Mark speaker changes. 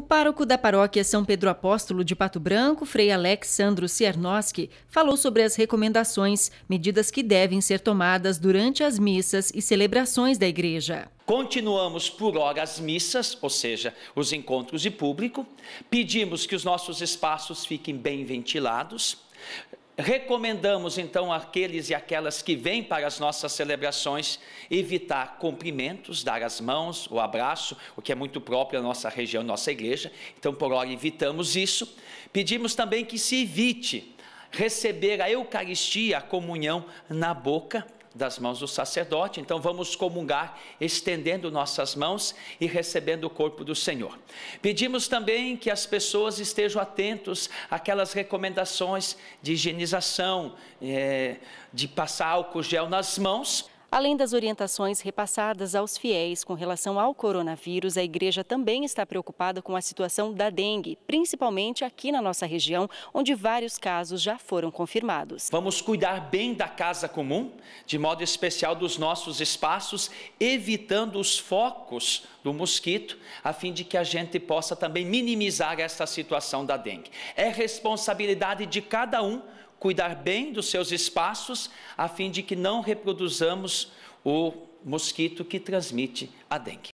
Speaker 1: O pároco da paróquia São Pedro Apóstolo de Pato Branco, Frei Alexandro Ciernoski, falou sobre as recomendações, medidas que devem ser tomadas durante as missas e celebrações da igreja.
Speaker 2: Continuamos por hora as missas, ou seja, os encontros de público. Pedimos que os nossos espaços fiquem bem ventilados. Recomendamos então àqueles e aquelas que vêm para as nossas celebrações evitar cumprimentos, dar as mãos, o abraço, o que é muito próprio à nossa região, nossa igreja. Então, por hora, evitamos isso. Pedimos também que se evite receber a Eucaristia, a comunhão na boca das mãos do sacerdote. Então vamos comungar estendendo nossas mãos e recebendo o corpo do Senhor. Pedimos também que as pessoas estejam atentos àquelas recomendações de higienização, é, de passar álcool gel nas mãos,
Speaker 1: Além das orientações repassadas aos fiéis com relação ao coronavírus, a igreja também está preocupada com a situação da dengue, principalmente aqui na nossa região, onde vários casos já foram
Speaker 2: confirmados. Vamos cuidar bem da casa comum, de modo especial dos nossos espaços, evitando os focos do mosquito, a fim de que a gente possa também minimizar essa situação da dengue. É responsabilidade de cada um cuidar bem dos seus espaços, a fim de que não reproduzamos o mosquito que transmite a dengue.